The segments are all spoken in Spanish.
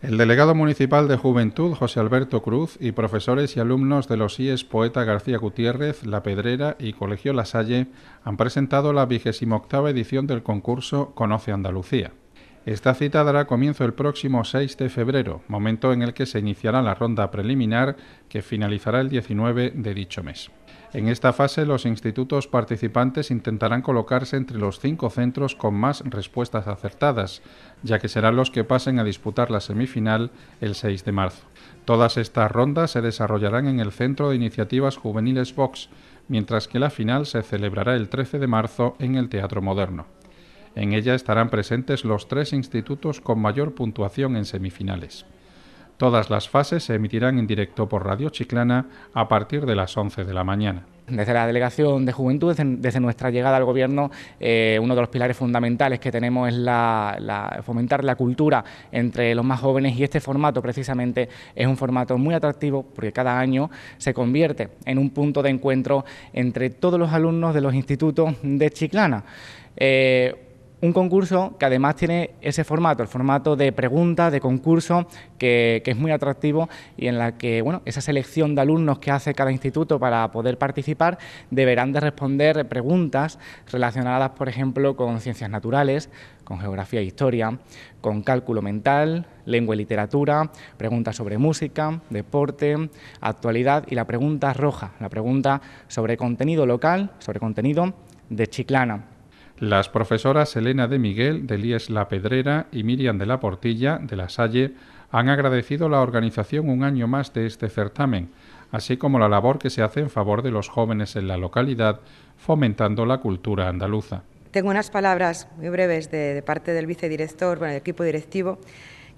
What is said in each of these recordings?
El delegado municipal de Juventud, José Alberto Cruz, y profesores y alumnos de los IES Poeta García Gutiérrez, La Pedrera y Colegio La Salle han presentado la 28 edición del concurso Conoce Andalucía. Esta cita dará comienzo el próximo 6 de febrero, momento en el que se iniciará la ronda preliminar que finalizará el 19 de dicho mes. En esta fase, los institutos participantes intentarán colocarse entre los cinco centros con más respuestas acertadas, ya que serán los que pasen a disputar la semifinal el 6 de marzo. Todas estas rondas se desarrollarán en el Centro de Iniciativas Juveniles Vox, mientras que la final se celebrará el 13 de marzo en el Teatro Moderno. En ella estarán presentes los tres institutos con mayor puntuación en semifinales. Todas las fases se emitirán en directo por Radio Chiclana a partir de las 11 de la mañana. Desde la Delegación de Juventud, desde, nuestra llegada al Gobierno, eh, uno de los pilares fundamentales que tenemos es la, fomentar la cultura entre los más jóvenes y este formato precisamente es un formato muy atractivo porque cada año se convierte en un punto de encuentro entre todos los alumnos de los institutos de Chiclana. Eh, un concurso que además tiene ese formato, el formato de preguntas, de concurso, que, que, es muy atractivo y en la que, bueno, esa selección de alumnos que hace cada instituto para poder participar deberán de responder preguntas relacionadas, por ejemplo, con ciencias naturales, con geografía e historia, con cálculo mental, lengua y literatura, preguntas sobre música, deporte, actualidad y la pregunta roja, la pregunta sobre contenido local, sobre contenido de Chiclana las profesoras Elena de Miguel, de Lies La Pedrera y Miriam de la Portilla, de La Salle, han agradecido la organización un año más de este certamen, así como la labor que se hace en favor de los jóvenes en la localidad, fomentando la cultura andaluza. Tengo unas palabras muy breves de, de parte del vicedirector, bueno, del equipo directivo,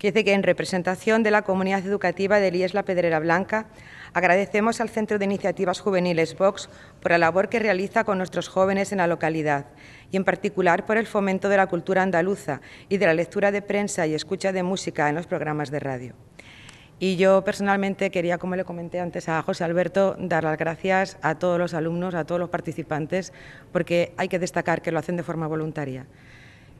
que dice que en representación de la comunidad educativa de IES La Pedrera Blanca, agradecemos al Centro de Iniciativas Juveniles Vox por la labor que realiza con nuestros jóvenes en la localidad y en particular por el fomento de la cultura andaluza y de la lectura de prensa y escucha de música en los programas de radio. Y yo personalmente quería, como le comenté antes a José Alberto, dar las gracias a todos los alumnos, a todos los participantes, porque hay que destacar que lo hacen de forma voluntaria.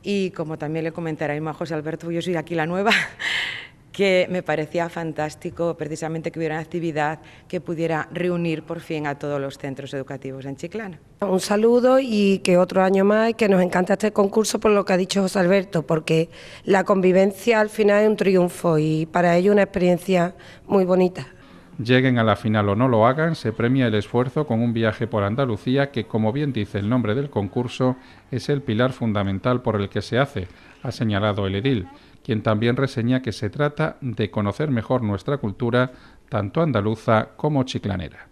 Y como también le comentará a José Alberto, yo soy aquí la nueva, que me parecía fantástico precisamente que hubiera una actividad que pudiera reunir por fin a todos los centros educativos en Chiclana. Un saludo y que otro año más, que nos encanta este concurso por lo que ha dicho José Alberto, porque la convivencia al final es un triunfo y para ello una experiencia muy bonita lleguen a la final o no lo hagan, se premia el esfuerzo con un viaje por Andalucía que, como bien dice el nombre del concurso, es el pilar fundamental por el que se hace, ha señalado el edil, quien también reseña que se trata de conocer mejor nuestra cultura, tanto andaluza como chiclanera.